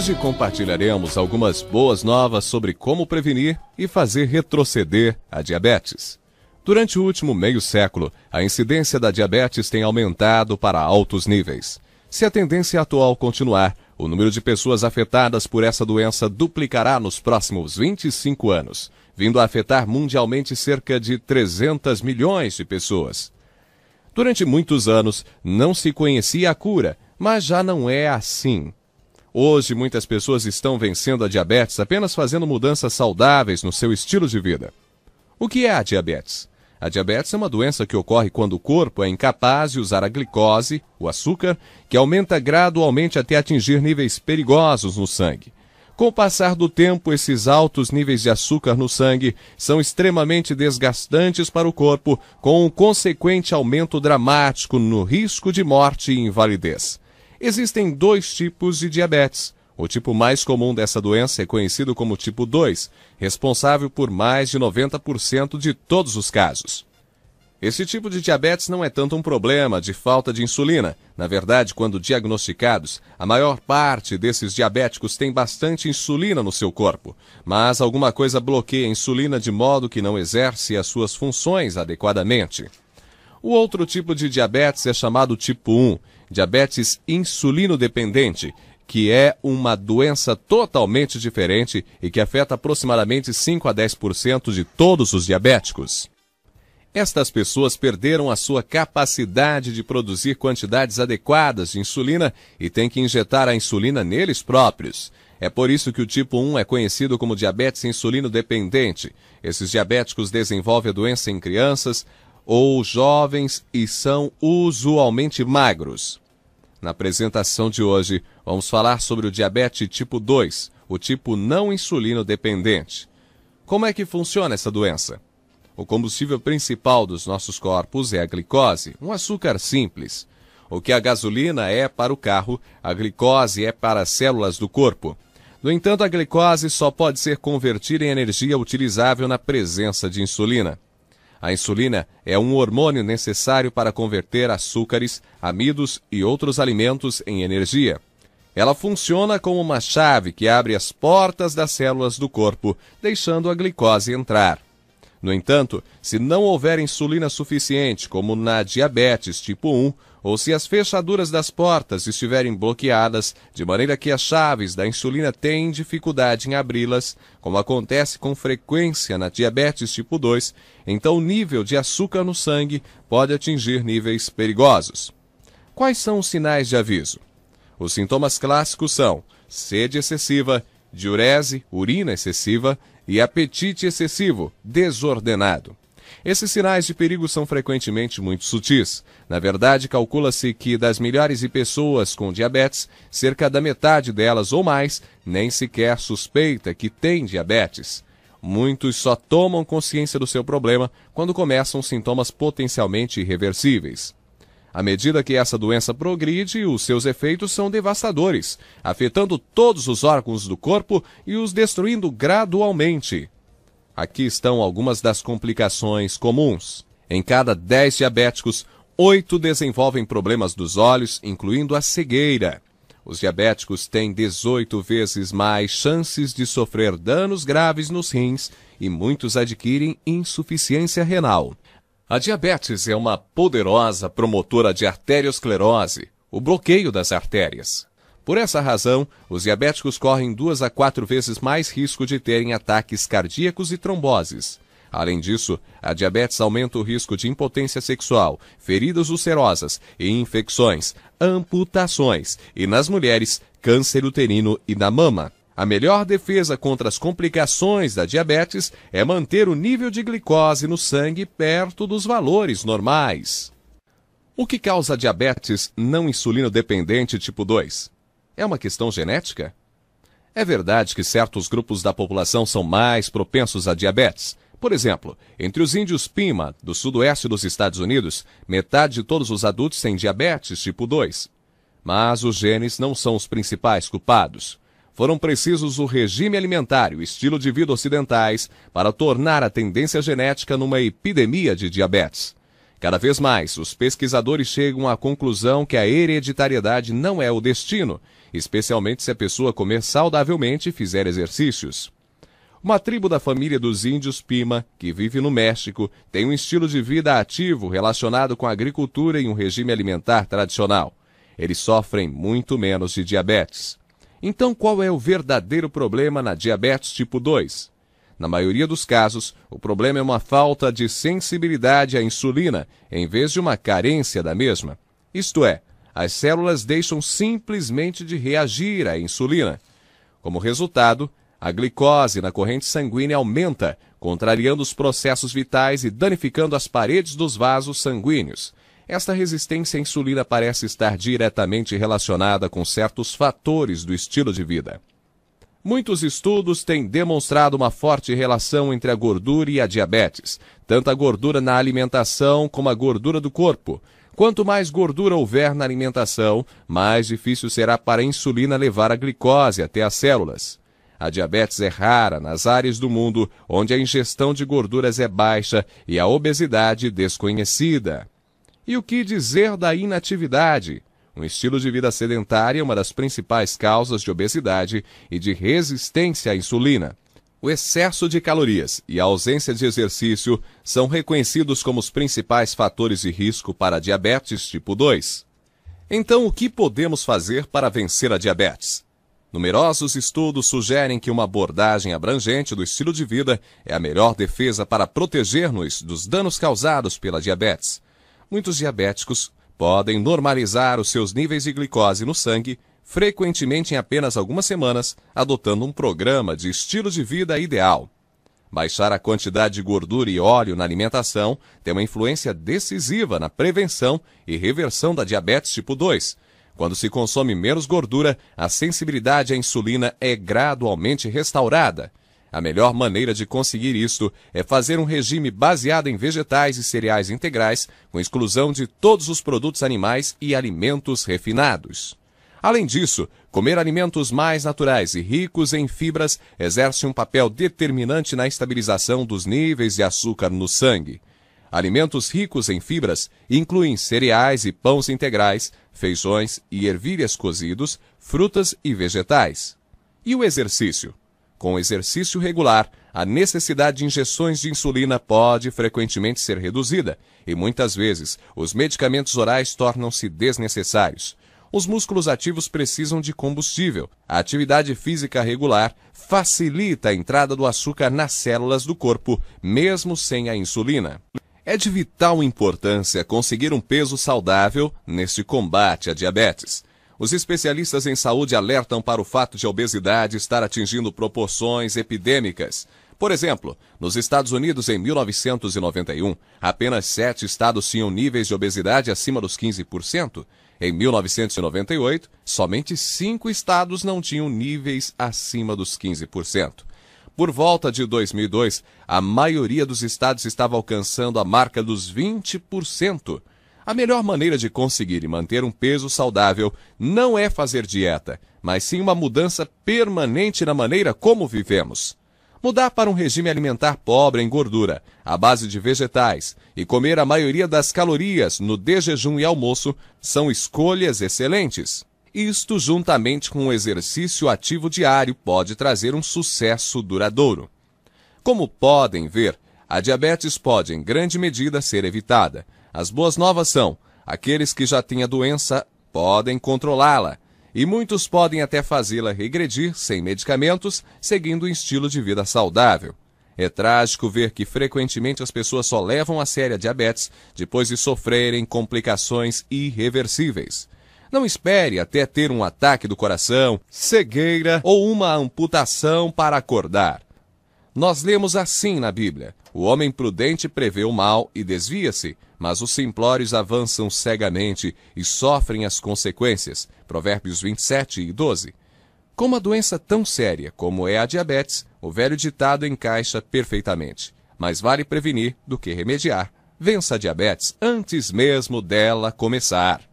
Hoje compartilharemos algumas boas novas sobre como prevenir e fazer retroceder a diabetes. Durante o último meio século, a incidência da diabetes tem aumentado para altos níveis. Se a tendência atual continuar, o número de pessoas afetadas por essa doença duplicará nos próximos 25 anos, vindo a afetar mundialmente cerca de 300 milhões de pessoas. Durante muitos anos, não se conhecia a cura, mas já não é assim. Hoje, muitas pessoas estão vencendo a diabetes apenas fazendo mudanças saudáveis no seu estilo de vida. O que é a diabetes? A diabetes é uma doença que ocorre quando o corpo é incapaz de usar a glicose, o açúcar, que aumenta gradualmente até atingir níveis perigosos no sangue. Com o passar do tempo, esses altos níveis de açúcar no sangue são extremamente desgastantes para o corpo, com um consequente aumento dramático no risco de morte e invalidez. Existem dois tipos de diabetes. O tipo mais comum dessa doença é conhecido como tipo 2, responsável por mais de 90% de todos os casos. Esse tipo de diabetes não é tanto um problema de falta de insulina. Na verdade, quando diagnosticados, a maior parte desses diabéticos tem bastante insulina no seu corpo, mas alguma coisa bloqueia a insulina de modo que não exerce as suas funções adequadamente. O outro tipo de diabetes é chamado tipo 1 diabetes insulino-dependente, que é uma doença totalmente diferente e que afeta aproximadamente 5 a 10% de todos os diabéticos. Estas pessoas perderam a sua capacidade de produzir quantidades adequadas de insulina e têm que injetar a insulina neles próprios. É por isso que o tipo 1 é conhecido como diabetes insulino dependente. Esses diabéticos desenvolvem a doença em crianças ou jovens e são usualmente magros. Na apresentação de hoje, vamos falar sobre o diabetes tipo 2, o tipo não insulino dependente. Como é que funciona essa doença? O combustível principal dos nossos corpos é a glicose, um açúcar simples. O que a gasolina é para o carro, a glicose é para as células do corpo. No entanto, a glicose só pode ser convertida em energia utilizável na presença de insulina. A insulina é um hormônio necessário para converter açúcares, amidos e outros alimentos em energia. Ela funciona como uma chave que abre as portas das células do corpo, deixando a glicose entrar. No entanto, se não houver insulina suficiente, como na diabetes tipo 1, ou se as fechaduras das portas estiverem bloqueadas, de maneira que as chaves da insulina têm dificuldade em abri-las, como acontece com frequência na diabetes tipo 2, então o nível de açúcar no sangue pode atingir níveis perigosos. Quais são os sinais de aviso? Os sintomas clássicos são sede excessiva, diurese, urina excessiva, e apetite excessivo, desordenado. Esses sinais de perigo são frequentemente muito sutis. Na verdade, calcula-se que das milhares de pessoas com diabetes, cerca da metade delas ou mais nem sequer suspeita que tem diabetes. Muitos só tomam consciência do seu problema quando começam sintomas potencialmente irreversíveis. À medida que essa doença progride, os seus efeitos são devastadores, afetando todos os órgãos do corpo e os destruindo gradualmente. Aqui estão algumas das complicações comuns. Em cada 10 diabéticos, 8 desenvolvem problemas dos olhos, incluindo a cegueira. Os diabéticos têm 18 vezes mais chances de sofrer danos graves nos rins e muitos adquirem insuficiência renal. A diabetes é uma poderosa promotora de arteriosclerose, o bloqueio das artérias. Por essa razão, os diabéticos correm duas a quatro vezes mais risco de terem ataques cardíacos e tromboses. Além disso, a diabetes aumenta o risco de impotência sexual, feridas ulcerosas e infecções, amputações e, nas mulheres, câncer uterino e na mama. A melhor defesa contra as complicações da diabetes é manter o nível de glicose no sangue perto dos valores normais. O que causa diabetes não insulino-dependente tipo 2? É uma questão genética? É verdade que certos grupos da população são mais propensos a diabetes. Por exemplo, entre os índios Pima, do sudoeste dos Estados Unidos, metade de todos os adultos tem diabetes tipo 2. Mas os genes não são os principais culpados foram precisos o regime alimentar e o estilo de vida ocidentais para tornar a tendência genética numa epidemia de diabetes. Cada vez mais, os pesquisadores chegam à conclusão que a hereditariedade não é o destino, especialmente se a pessoa comer saudavelmente e fizer exercícios. Uma tribo da família dos índios Pima, que vive no México, tem um estilo de vida ativo relacionado com a agricultura e um regime alimentar tradicional. Eles sofrem muito menos de diabetes. Então, qual é o verdadeiro problema na diabetes tipo 2? Na maioria dos casos, o problema é uma falta de sensibilidade à insulina, em vez de uma carência da mesma. Isto é, as células deixam simplesmente de reagir à insulina. Como resultado, a glicose na corrente sanguínea aumenta, contrariando os processos vitais e danificando as paredes dos vasos sanguíneos. Esta resistência à insulina parece estar diretamente relacionada com certos fatores do estilo de vida. Muitos estudos têm demonstrado uma forte relação entre a gordura e a diabetes, tanto a gordura na alimentação como a gordura do corpo. Quanto mais gordura houver na alimentação, mais difícil será para a insulina levar a glicose até as células. A diabetes é rara nas áreas do mundo onde a ingestão de gorduras é baixa e a obesidade desconhecida. E o que dizer da inatividade? Um estilo de vida sedentário é uma das principais causas de obesidade e de resistência à insulina. O excesso de calorias e a ausência de exercício são reconhecidos como os principais fatores de risco para diabetes tipo 2. Então, o que podemos fazer para vencer a diabetes? Numerosos estudos sugerem que uma abordagem abrangente do estilo de vida é a melhor defesa para proteger-nos dos danos causados pela diabetes muitos diabéticos podem normalizar os seus níveis de glicose no sangue frequentemente em apenas algumas semanas, adotando um programa de estilo de vida ideal. Baixar a quantidade de gordura e óleo na alimentação tem uma influência decisiva na prevenção e reversão da diabetes tipo 2. Quando se consome menos gordura, a sensibilidade à insulina é gradualmente restaurada a melhor maneira de conseguir isto é fazer um regime baseado em vegetais e cereais integrais, com exclusão de todos os produtos animais e alimentos refinados. Além disso, comer alimentos mais naturais e ricos em fibras exerce um papel determinante na estabilização dos níveis de açúcar no sangue. Alimentos ricos em fibras incluem cereais e pães integrais, feijões e ervilhas cozidos, frutas e vegetais. E o exercício? Com exercício regular, a necessidade de injeções de insulina pode frequentemente ser reduzida e muitas vezes os medicamentos orais tornam-se desnecessários. Os músculos ativos precisam de combustível. A atividade física regular facilita a entrada do açúcar nas células do corpo, mesmo sem a insulina. É de vital importância conseguir um peso saudável neste combate à diabetes. Os especialistas em saúde alertam para o fato de a obesidade estar atingindo proporções epidêmicas. Por exemplo, nos Estados Unidos, em 1991, apenas sete estados tinham níveis de obesidade acima dos 15%. Em 1998, somente cinco estados não tinham níveis acima dos 15%. Por volta de 2002, a maioria dos estados estava alcançando a marca dos 20%. A melhor maneira de conseguir e manter um peso saudável não é fazer dieta, mas sim uma mudança permanente na maneira como vivemos. Mudar para um regime alimentar pobre em gordura, à base de vegetais, e comer a maioria das calorias no de jejum e almoço são escolhas excelentes. Isto, juntamente com o exercício ativo diário, pode trazer um sucesso duradouro. Como podem ver, a diabetes pode, em grande medida, ser evitada as boas novas são: aqueles que já têm a doença podem controlá-la, e muitos podem até fazê-la regredir sem medicamentos, seguindo um estilo de vida saudável. É trágico ver que frequentemente as pessoas só levam a sério a diabetes depois de sofrerem complicações irreversíveis. Não espere até ter um ataque do coração, cegueira ou uma amputação para acordar. Nós lemos assim na Bíblia: O homem prudente prevê o mal e desvia-se, mas os simplórios avançam cegamente e sofrem as consequências. Provérbios 27 e 12. Com uma doença tão séria como é a diabetes, o velho ditado encaixa perfeitamente. Mas vale prevenir do que remediar. Vença a diabetes antes mesmo dela começar.